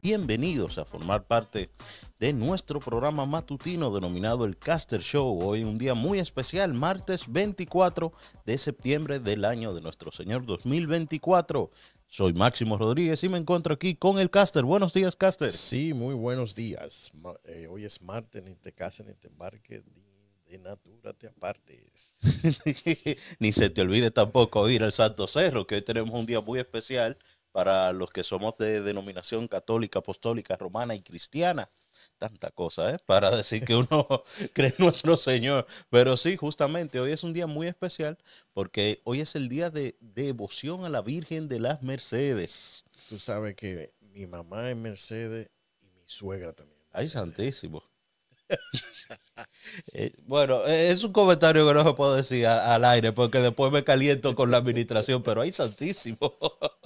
Bienvenidos a formar parte de nuestro programa matutino denominado el Caster Show. Hoy un día muy especial, martes 24 de septiembre del año de nuestro Señor 2024. Soy Máximo Rodríguez y me encuentro aquí con el Caster. Buenos días, Caster. Sí, muy buenos días. Eh, hoy es martes, ni te cases, ni te embarques, de natura te apartes. ni se te olvide tampoco ir al Santo Cerro, que hoy tenemos un día muy especial para los que somos de denominación católica, apostólica, romana y cristiana. Tanta cosa, ¿eh? Para decir que uno cree en nuestro Señor. Pero sí, justamente hoy es un día muy especial porque hoy es el día de, devoción a la Virgen de las Mercedes. Tú sabes que mi mamá es Mercedes y mi suegra también. Ay, santísimo. Eh, bueno, eh, es un comentario que no se puedo decir al aire porque después me caliento con la administración, pero ay, santísimo.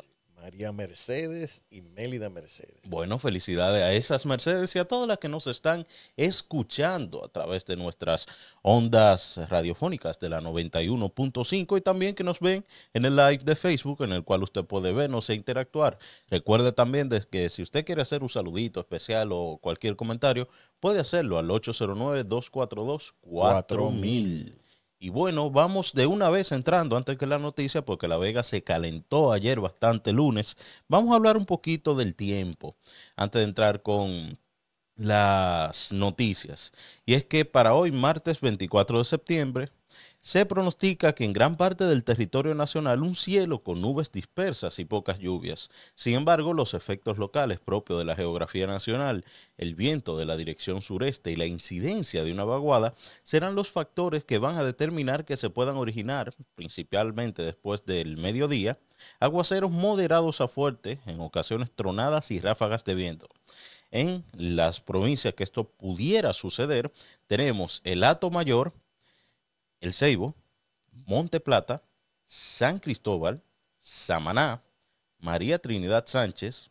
Día Mercedes y Mélida Mercedes. Bueno, felicidades a esas Mercedes y a todas las que nos están escuchando a través de nuestras ondas radiofónicas de la 91.5 y también que nos ven en el live de Facebook en el cual usted puede vernos e interactuar. Recuerde también de que si usted quiere hacer un saludito especial o cualquier comentario, puede hacerlo al 809-242-4000. Y bueno, vamos de una vez entrando antes que la noticia, porque La Vega se calentó ayer bastante lunes. Vamos a hablar un poquito del tiempo antes de entrar con las noticias. Y es que para hoy, martes 24 de septiembre, se pronostica que en gran parte del territorio nacional un cielo con nubes dispersas y pocas lluvias. Sin embargo, los efectos locales propios de la geografía nacional, el viento de la dirección sureste y la incidencia de una vaguada serán los factores que van a determinar que se puedan originar, principalmente después del mediodía, aguaceros moderados a fuertes, en ocasiones tronadas y ráfagas de viento en las provincias que esto pudiera suceder, tenemos el Hato Mayor, el Ceibo, Monte Plata, San Cristóbal, Samaná, María Trinidad Sánchez,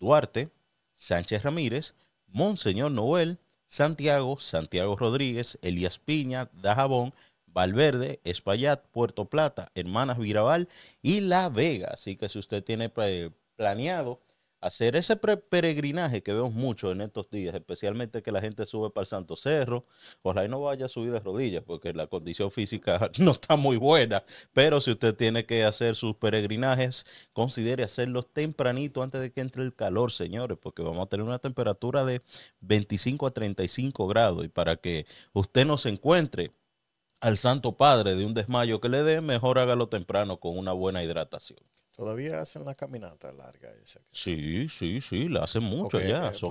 Duarte, Sánchez Ramírez, Monseñor Noel, Santiago, Santiago Rodríguez, Elías Piña, Dajabón, Valverde, Espaillat, Puerto Plata, Hermanas Viraval y La Vega. Así que si usted tiene pues, planeado hacer ese peregrinaje que vemos mucho en estos días, especialmente que la gente sube para el Santo Cerro, ojalá y no vaya a subir de rodillas porque la condición física no está muy buena, pero si usted tiene que hacer sus peregrinajes, considere hacerlos tempranito antes de que entre el calor, señores, porque vamos a tener una temperatura de 25 a 35 grados y para que usted no se encuentre al Santo Padre de un desmayo que le dé, mejor hágalo temprano con una buena hidratación. Todavía hacen la caminata larga esa. Sí, sí, sí, la hacen mucho ya. Eh, son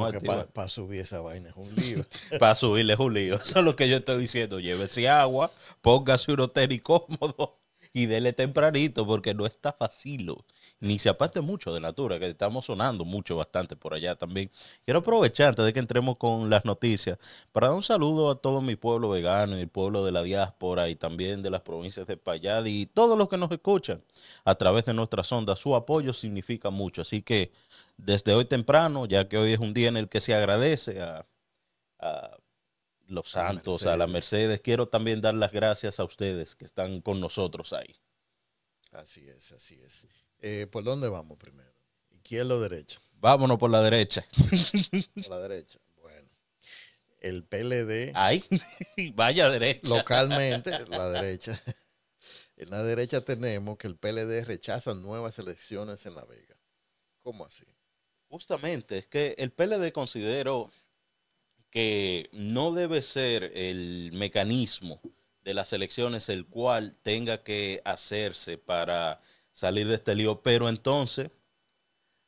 Para subir esa vaina es un lío. para subirle es un lío. Eso es lo que yo estoy diciendo. Llévese agua, póngase un hotel y cómodo y dele tempranito porque no está fácil. Ni se aparte mucho de Natura, que estamos sonando mucho, bastante por allá también. Quiero aprovechar antes de que entremos con las noticias para dar un saludo a todo mi pueblo vegano y el pueblo de la diáspora y también de las provincias de Payad y todos los que nos escuchan a través de nuestras ondas. Su apoyo significa mucho. Así que desde hoy temprano, ya que hoy es un día en el que se agradece a los Santos, a la Mercedes. Quiero también dar las gracias a ustedes que están con nosotros ahí. Así es, así es. Eh, ¿Por dónde vamos primero? ¿Quién lo derecho? Vámonos por la derecha. Por la derecha. Bueno. El PLD. Ay, vaya derecha. Localmente, la derecha. En la derecha tenemos que el PLD rechaza nuevas elecciones en La Vega. ¿Cómo así? Justamente, es que el PLD consideró que no debe ser el mecanismo de las elecciones el cual tenga que hacerse para salir de este lío. Pero entonces,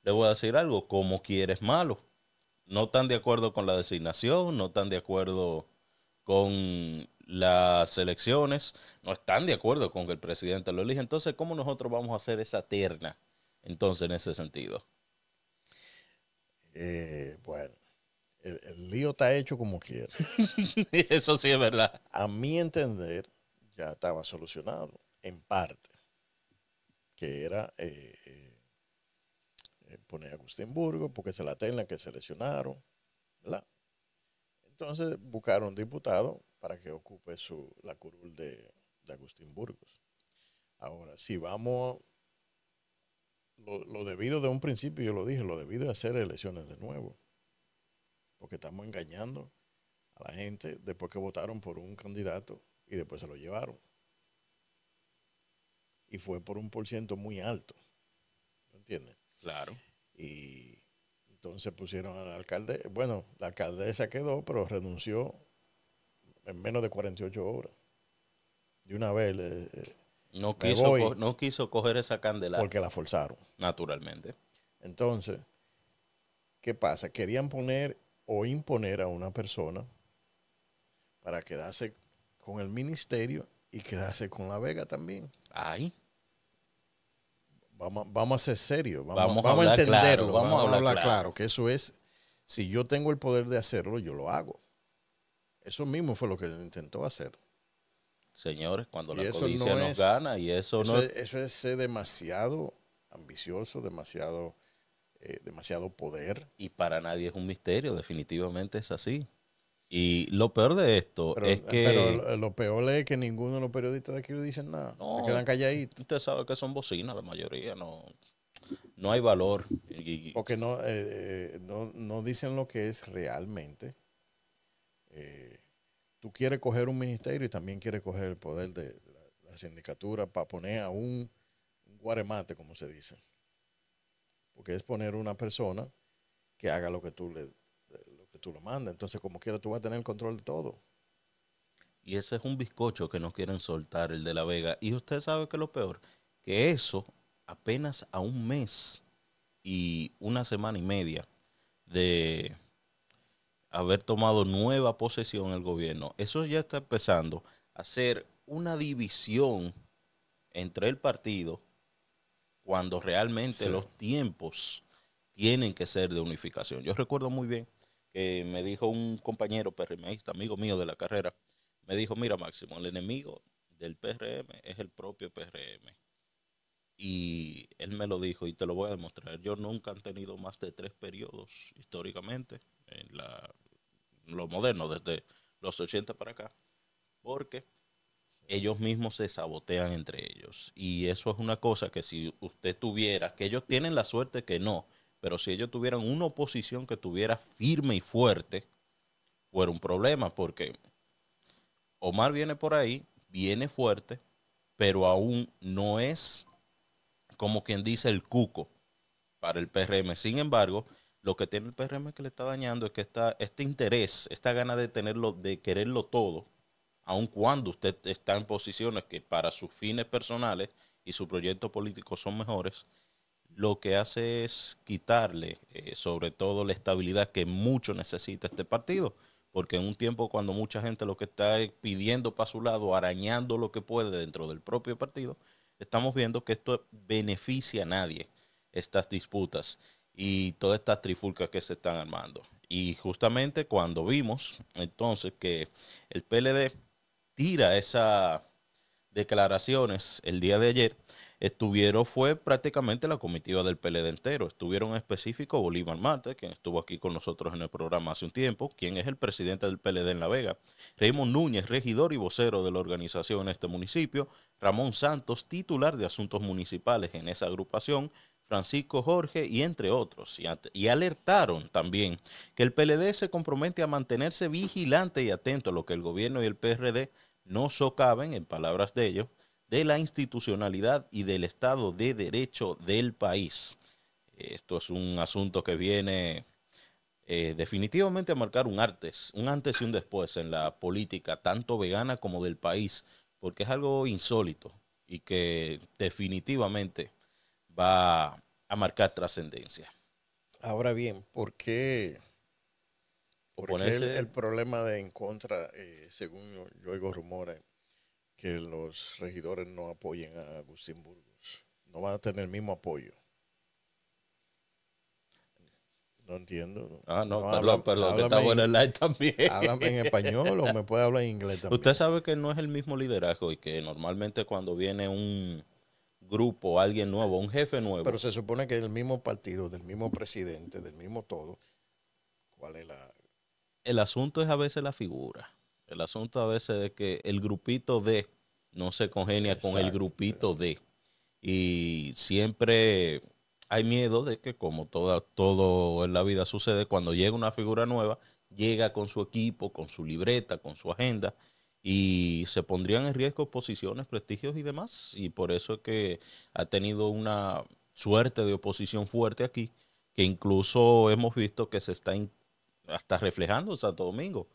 le voy a decir algo, como quieres malo. No están de acuerdo con la designación, no están de acuerdo con las elecciones, no están de acuerdo con que el presidente lo elija. Entonces, ¿cómo nosotros vamos a hacer esa terna? Entonces, en ese sentido. Eh, bueno, el, lío está hecho como quiera. Eso sí es verdad. A mi entender, ya estaba solucionado, en parte, que era eh, eh poner a Agustín Burgo, porque es la tela que seleccionaron, Entonces buscaron un diputado para que ocupe su, la curul de, Agustín Burgos. Ahora, si vamos, lo, lo debido de un principio, yo lo dije, lo debido es hacer elecciones de nuevo porque estamos engañando a la gente después que votaron por un candidato y después se lo llevaron. Y fue por un por muy alto. ¿Me entiendes? Claro. Y entonces pusieron al alcalde. Bueno, la alcaldesa quedó, pero renunció en menos de 48 horas. De una vez. no, quiso no quiso coger esa candela. Porque la forzaron. Naturalmente. Entonces, ¿qué pasa? Querían poner o imponer a una persona para quedarse con el ministerio y quedarse con la vega también. Ay. Vamos, a ser serios, vamos, vamos, a entenderlo, vamos, a hablar, claro. que eso es, si yo tengo el poder de hacerlo, yo lo hago. Eso mismo fue lo que él intentó hacer. Señores, cuando la codicia nos gana y eso, no... Es, eso es ser demasiado ambicioso, demasiado eh, demasiado poder. Y para nadie es un misterio, definitivamente es así. Y lo peor de esto es que. lo peor es que ninguno de los periodistas de aquí lo dicen nada. se quedan calladitos. Usted sabe que son bocinas, la mayoría, no, no hay valor. Porque no, eh, eh, no, no, dicen lo que es realmente. tú quieres coger un ministerio y también quieres coger el poder de la, sindicatura para poner a un guaremate, como se dice. Porque es poner una persona que haga lo que tú le que tú lo mandas. Entonces, como quiera, tú vas a tener el control de todo. Y ese es un bizcocho que nos quieren soltar, el de La Vega. Y usted sabe que lo peor, que eso apenas a un mes y una semana y media de haber tomado nueva posesión el gobierno, eso ya está empezando a ser una división entre el partido cuando realmente los tiempos tienen que ser de unificación. Yo recuerdo muy bien que me dijo un compañero PRMista, amigo mío de la carrera, me dijo, mira Máximo, el enemigo del PRM es el propio PRM. Y él me lo dijo y te lo voy a demostrar. Yo nunca han tenido más de tres periodos históricamente en lo moderno, desde los 80 para acá, porque ellos mismos se sabotean entre ellos. Y eso es una cosa que si usted tuviera, que ellos tienen la suerte que no, pero si ellos tuvieran una oposición que tuviera firme y fuerte, fuera un problema, porque Omar viene por ahí, viene fuerte, pero aún no es como quien dice el cuco para el PRM. Sin embargo, lo que tiene el PRM que le está dañando es que está, este interés, esta gana de tenerlo, de quererlo todo, aun cuando usted está en posiciones que para sus fines personales y su proyecto político son mejores, lo que hace es quitarle eh, sobre todo la estabilidad que mucho necesita este partido, porque en un tiempo cuando mucha gente lo que está pidiendo para su lado, arañando lo que puede dentro del propio partido, estamos viendo que esto beneficia a nadie, estas disputas y todas estas trifulcas que se están armando. Y justamente cuando vimos entonces que el PLD a esas declaraciones el día de ayer, estuvieron, fue prácticamente la comitiva del PLD entero. Estuvieron en específico Bolívar Mate, quien estuvo aquí con nosotros en el programa hace un tiempo, quien es el presidente del PLD en La Vega, Raymond Núñez, regidor y vocero de la organización en este municipio, Ramón Santos, titular de asuntos municipales en esa agrupación, Francisco Jorge y entre otros. Y, y, alertaron también que el PLD se compromete a mantenerse vigilante y atento a lo que el gobierno y el PRD no socaven, en palabras de ellos, de la institucionalidad y del Estado de Derecho del país. Esto es un asunto que viene eh, definitivamente a marcar un antes, un antes y un después en la política, tanto vegana como del país, porque es algo insólito y que definitivamente va a marcar trascendencia. Ahora bien, ¿por qué porque el, problema de en contra, eh, según yo, oigo rumores, que los regidores no apoyen a Agustín Burgos. No van a tener el mismo apoyo. No entiendo. Ah, no, no perdón, está bueno en también. Háblame en español o me puede hablar en inglés también. Usted sabe que no es el mismo liderazgo y que normalmente cuando viene un grupo, alguien nuevo, un jefe nuevo. Pero se supone que es el mismo partido, del mismo presidente, del mismo todo. ¿Cuál es la, el asunto es a veces la figura. El asunto a veces es que el grupito D no se congenia con el grupito D Y siempre hay miedo de que, como toda, todo en la vida sucede, cuando llega una figura nueva, llega con su equipo, con su libreta, con su agenda, y se pondrían en riesgo posiciones, prestigios y demás. Y por eso es que ha tenido una suerte de oposición fuerte aquí, que incluso hemos visto que se está hasta reflejando en Santo Domingo,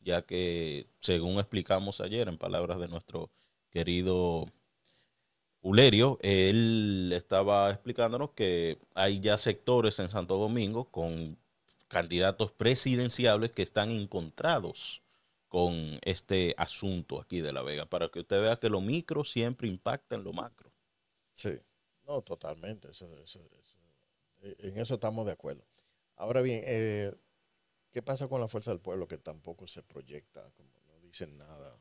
ya que, según explicamos ayer en palabras de nuestro querido Ulerio, él estaba explicándonos que hay ya sectores en Santo Domingo con candidatos presidenciales que están encontrados con este asunto aquí de La Vega, para que usted vea que lo micro siempre impacta en lo macro. Sí, no, totalmente, eh, en eso estamos de acuerdo. Ahora bien, eh, ¿Qué pasa con la fuerza del pueblo que tampoco se proyecta? Como no dicen nada.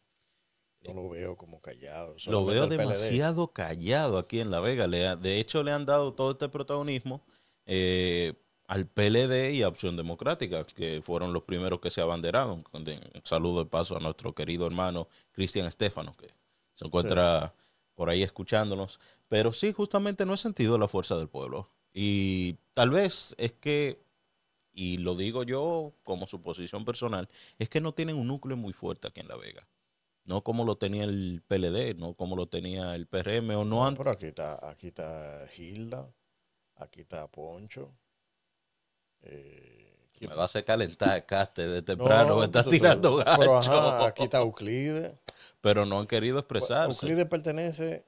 No eh, lo veo como callado. Lo veo demasiado callado aquí en La Vega. de hecho, le han dado todo este protagonismo eh, al PLD y a Opción Democrática, que fueron los primeros que se abanderaron. Un saludo de paso a nuestro querido hermano Cristian Estefano, que se encuentra por ahí escuchándonos. Pero sí, justamente no he sentido la fuerza del pueblo. Y tal vez es que y lo digo yo como su posición personal, es que no tienen un núcleo muy fuerte aquí en La Vega. No como lo tenía el PLD, no como lo tenía el PRM o no Pero aquí está, aquí está Gilda, aquí está Poncho. Eh, me va a hacer calentar, Caste, de temprano, me está tirando gato. aquí está Euclide. Pero no han querido pues, expresarse. Euclide pertenece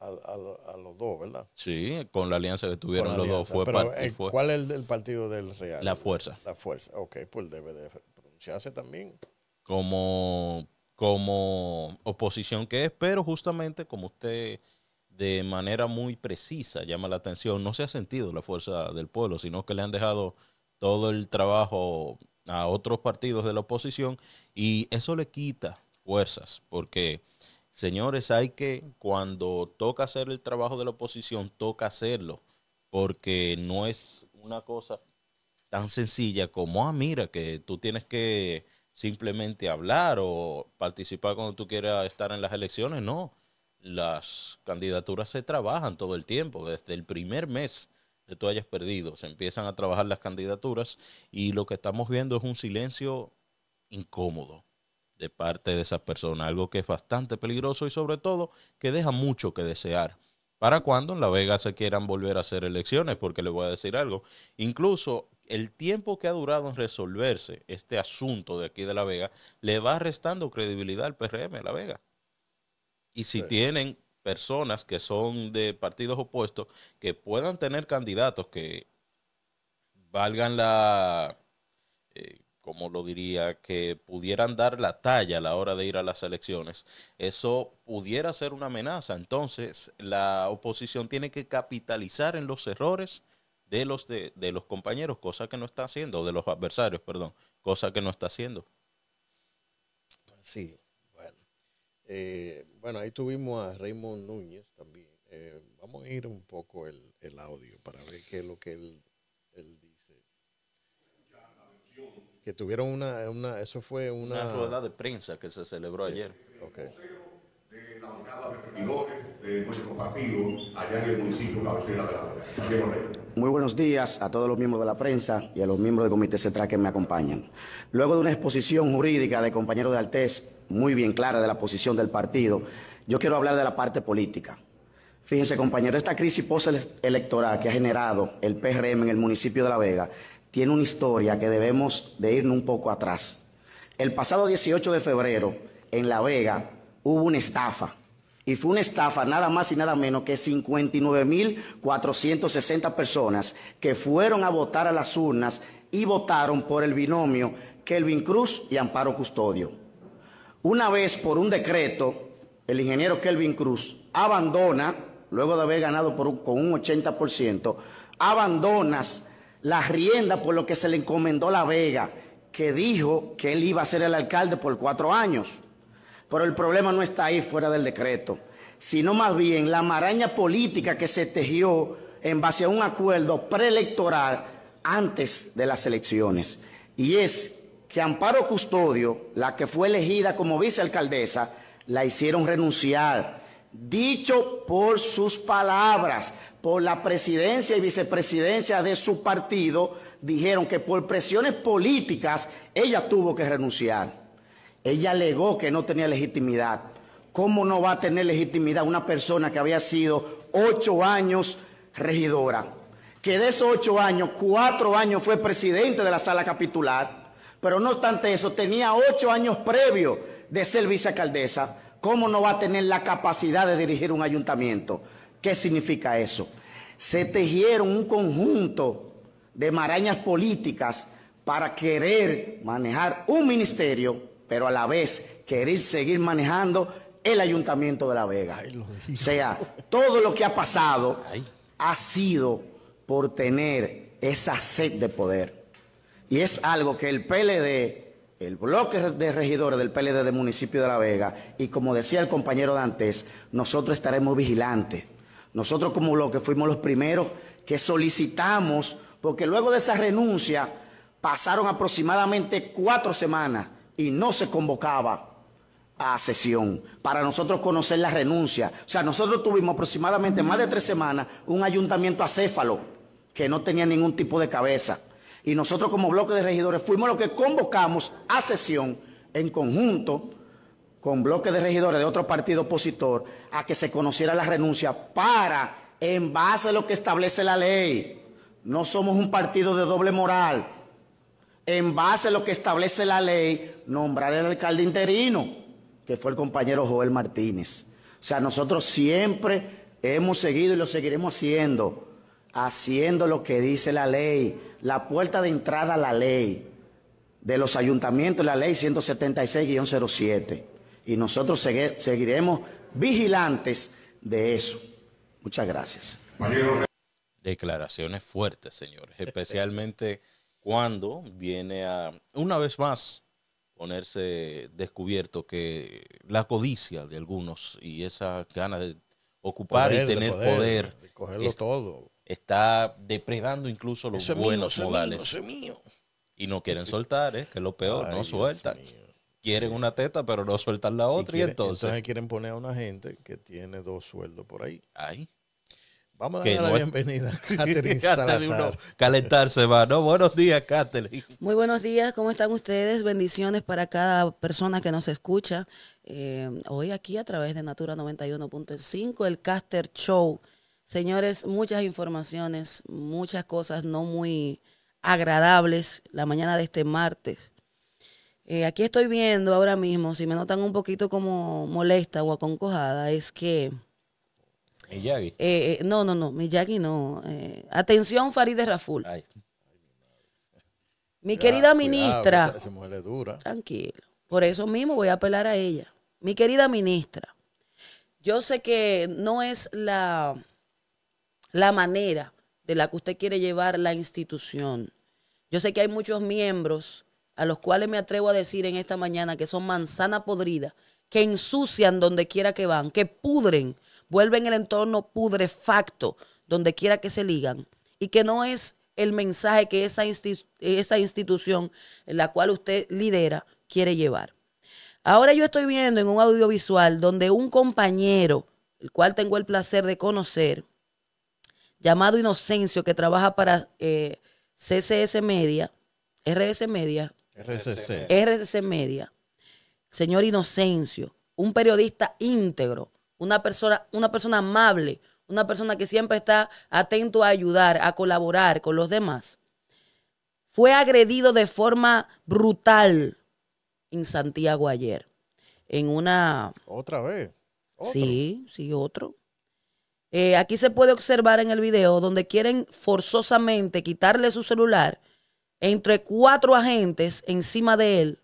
a, los dos, ¿verdad? Sí, con la alianza que tuvieron los dos. Eh, fue, ¿Cuál es el partido del Real? La Fuerza. La Fuerza, ok, pues debe de pronunciarse también. Como como oposición que es, pero justamente como usted de manera muy precisa llama la atención, no se ha sentido la fuerza del pueblo, sino que le han dejado todo el trabajo a otros partidos de la oposición y eso le quita fuerzas, porque Señores, hay que, cuando toca hacer el trabajo de la oposición, toca hacerlo, porque no es una cosa tan sencilla como, ah, mira, que tú tienes que simplemente hablar o participar cuando tú quieras estar en las elecciones. No, las candidaturas se trabajan todo el tiempo, desde el primer mes que tú hayas perdido, se empiezan a trabajar las candidaturas y lo que estamos viendo es un silencio incómodo de parte de esa persona, algo que es bastante peligroso y sobre todo que deja mucho que desear. Para cuando en La Vega se quieran volver a hacer elecciones, porque le voy a decir algo, incluso el tiempo que ha durado en resolverse este asunto de aquí de La Vega le va restando credibilidad al PRM La Vega. Y si tienen personas que son de partidos opuestos que puedan tener candidatos que valgan la... Eh, como lo diría, que pudieran dar la talla a la hora de ir a las elecciones, eso pudiera ser una amenaza. Entonces, la oposición tiene que capitalizar en los errores de los, de, los compañeros, cosa que no está haciendo, de los adversarios, perdón, cosa que no está haciendo. Sí, bueno. Eh, bueno, ahí tuvimos a Raymond Núñez también. Eh, vamos a ir un poco el, audio para ver qué es lo que él, él dice que tuvieron una, una eso fue una... una de prensa que se celebró ayer. muy buenos días a todos los miembros de la prensa y a los miembros del Comité Central que me acompañan. Luego de una exposición jurídica de compañero de altes muy bien clara de la posición del partido, yo quiero hablar de la parte política. Fíjense, compañero, esta crisis postelectoral que ha generado el PRM en el municipio de La Vega tiene una historia que debemos de irnos un poco atrás. El pasado 18 de febrero, en La Vega, hubo una estafa. Y fue una estafa nada más y nada menos que 59.460 personas que fueron a votar a las urnas y votaron por el binomio Kelvin Cruz y Amparo Custodio. Una vez por un decreto, el ingeniero Kelvin Cruz abandona, luego de haber ganado con un 80%, abandonas la rienda por lo que se le encomendó La Vega, que dijo que él iba a ser el alcalde por cuatro años. Pero el problema no está ahí fuera del decreto, sino más bien la maraña política que se tejió en base a un acuerdo preelectoral antes de las elecciones. Y es que Amparo Custodio, la que fue elegida como vicealcaldesa, la hicieron renunciar, dicho por sus palabras, la presidencia y vicepresidencia de su partido, dijeron que por presiones políticas ella tuvo que renunciar. Ella alegó que no tenía legitimidad. ¿Cómo no va a tener legitimidad una persona que había sido ocho años regidora? Que de esos ocho años, cuatro años fue presidente de la sala capitular, pero no obstante eso, tenía ocho años previos de ser vicealcaldesa. ¿Cómo no va a tener la capacidad de dirigir un ayuntamiento? ¿Qué significa eso? se tejieron un conjunto de marañas políticas para querer manejar un ministerio, pero a la vez querer seguir manejando el ayuntamiento de La Vega. o sea, todo lo que ha pasado ha sido por tener esa sed de poder. Y es algo que el PLD, el bloque de regidores del PLD del municipio de La Vega, y como decía el compañero Dantes, nosotros estaremos vigilantes. Nosotros como lo que fuimos los primeros que solicitamos, porque luego de esa renuncia pasaron aproximadamente cuatro semanas y no se convocaba a sesión para nosotros conocer la renuncia. O sea, nosotros tuvimos aproximadamente más de tres semanas un ayuntamiento acéfalo que no tenía ningún tipo de cabeza. Y nosotros como bloque de regidores fuimos los que convocamos a sesión en conjunto con bloques de regidores de otro partido opositor a que se conociera la renuncia para, en base a lo que establece la ley, no somos un partido de doble moral, en base a lo que establece la ley, nombrar el alcalde interino, que fue el compañero Joel Martínez. O sea, nosotros siempre hemos seguido y lo seguiremos haciendo, haciendo lo que dice la ley, la puerta de entrada a la ley de los ayuntamientos, la ley 176-07 y nosotros seguiremos vigilantes de eso. Muchas gracias. Declaraciones fuertes, señores, especialmente cuando viene a, una vez más, ponerse descubierto que la codicia de algunos y esa gana de ocupar y tener poder, todo. está depredando incluso los buenos hogares Y no quieren soltar, ¿eh? que es lo peor, no sueltan quieren una teta, pero no sueltan la otra. Y, entonces... quieren poner a una gente que tiene dos sueldos por ahí. Ay. Vamos a darle la bienvenida a Caterina. calentarse va. No, buenos días, Catherine. Muy buenos días, ¿cómo están ustedes? Bendiciones para cada persona que nos escucha. Eh, hoy aquí a través de Natura 91.5, el Caster Show. Señores, muchas informaciones, muchas cosas no muy agradables la mañana de este martes. Eh, aquí estoy viendo ahora mismo, si me notan un poquito como molesta o aconcojada, es que... Miyagi. Eh, eh, no, no, no, Miyagi no. Eh, atención, Farideh Raful. Mi querida ministra. esa, dura. Tranquilo. Por eso mismo voy a apelar a ella. Mi querida ministra, yo sé que no es la, la manera de la que usted quiere llevar la institución. Yo sé que hay muchos miembros a los cuales me atrevo a decir en esta mañana que son manzana podrida, que ensucian donde quiera que van, que pudren, vuelven el entorno pudrefacto donde quiera que se ligan, y que no es el mensaje que esa, esa institución en la cual usted lidera quiere llevar. Ahora yo estoy viendo en un audiovisual donde un compañero, el cual tengo el placer de conocer, llamado Inocencio, que trabaja para eh, CCS Media, RS Media, RCC. RCC Media, señor Inocencio, un periodista íntegro, una persona, una persona amable, una persona que siempre está atento a ayudar, a colaborar con los demás, fue agredido de forma brutal en Santiago ayer. En una. Otra vez. Sí, sí, otro. Eh, aquí se puede observar en el video donde quieren forzosamente quitarle su celular entre cuatro agentes encima de él,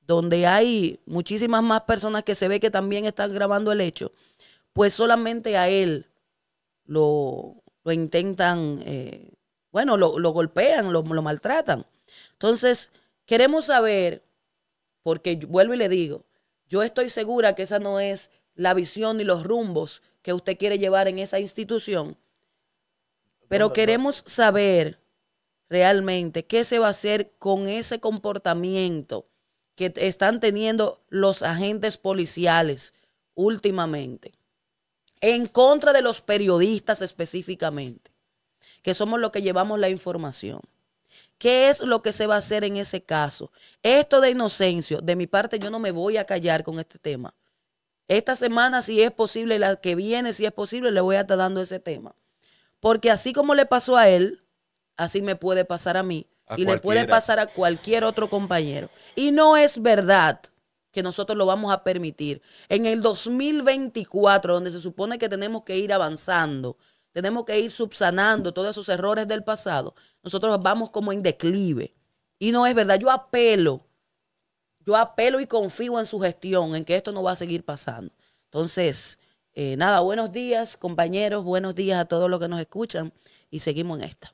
donde hay muchísimas más personas que se ve que también están grabando el hecho, pues solamente a él lo, lo intentan, eh, bueno, lo, golpean, lo, lo maltratan. Entonces, queremos saber, porque vuelvo y le digo, yo estoy segura que esa no es la visión ni los rumbos que usted quiere llevar en esa institución, pero queremos saber realmente qué se va a hacer con ese comportamiento que están teniendo los agentes policiales últimamente, en contra de los periodistas específicamente, que somos los que llevamos la información. ¿Qué es lo que se va a hacer en ese caso? Esto de inocencio, de mi parte yo no me voy a callar con este tema. Esta semana, si es posible, la que viene, si es posible, le voy a estar dando ese tema. Porque así como le pasó a él, así me puede pasar a mí y le puede pasar a cualquier otro compañero. Y no es verdad que nosotros lo vamos a permitir. En el 2024, donde se supone que tenemos que ir avanzando, tenemos que ir subsanando todos esos errores del pasado, nosotros vamos como en declive. Y no es verdad. Yo apelo, yo apelo y confío en su gestión, en que esto no va a seguir pasando. Entonces, eh, nada, buenos días compañeros, buenos días a todos los que nos escuchan y seguimos en esta.